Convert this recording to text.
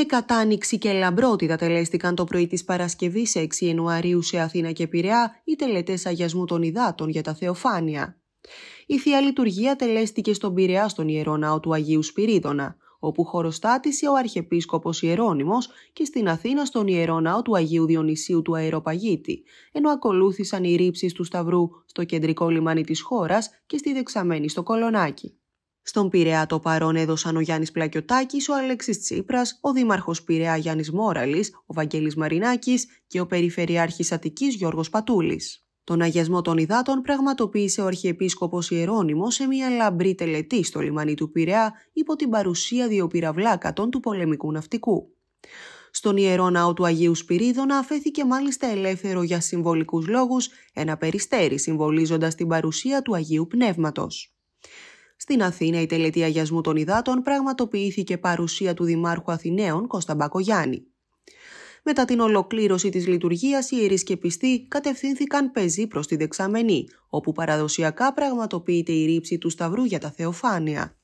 με κατάνοιξη και λαμπρότητα τελέστηκαν το πρωί της παρασκευής 6 Ιανουαρίου σε Αθήνα και Πειραιά οι τελετές αγιασμού των υδάτων για τα Θεοφάνεια. Η Θεία Λειτουργία τελέστηκε στον Πειραιά στον Ιερό Ναό του Αγίου Σπυρίδωνα, όπου χωροστάτησε ο Αρχιεπίσκοπος Ιερόνυμο και στην Αθήνα στον Ιερό Ναό του Αγίου Διονυσίου του Αεροπαγίτη, ενώ ακολούθησαν οι ρήψεις του Σταυρού στο κεντρικό λιμάνι της χώρας και στη δεξαμένη στο Κολονάκι. Στον Πειραιά το παρόν έδωσαν ο Γιάννης Πλακιωτάκης, ο Αλέξης Τσίπρας, ο Δήμαρχος Πειραιά Γιάννης Μόραλης, ο Βαγγέλης Μαρινάκης και ο Περιφερειάρχης Αττικής Γιώργος Πατούλης. Τον αγιασμό των υδάτων πραγματοποίησε ο Αρχιεπίσκοπος Ιερώνυμος σε μια λαμπρή τελετή στο λιμάνι του Πειραιά υπό την παρουσία δύο πυραυλάκατων του πολεμικού ναυτικού. Στον Ιερό Ναό του Αγίου Σπυρίδωνα αφέθηκε μάλιστα ελεύθερο για συμβολικούς λόγους, ένα περιστέρι συμβολίζοντας την παρουσία του Αγίου Πνεύματος. Στην Αθήνα, η τελετή αγιασμού των υδάτων πραγματοποιήθηκε παρουσία του Δημάρχου Αθηναίων Κώστα Μπακογιάννη. Μετά την ολοκλήρωση της λειτουργίας, οι ιερείς και πιστοί κατευθύνθηκαν πεζοί προς τη Δεξαμενή, όπου παραδοσιακά πραγματοποιείται η ρήψη του Σταυρού για τα Θεοφάνεια.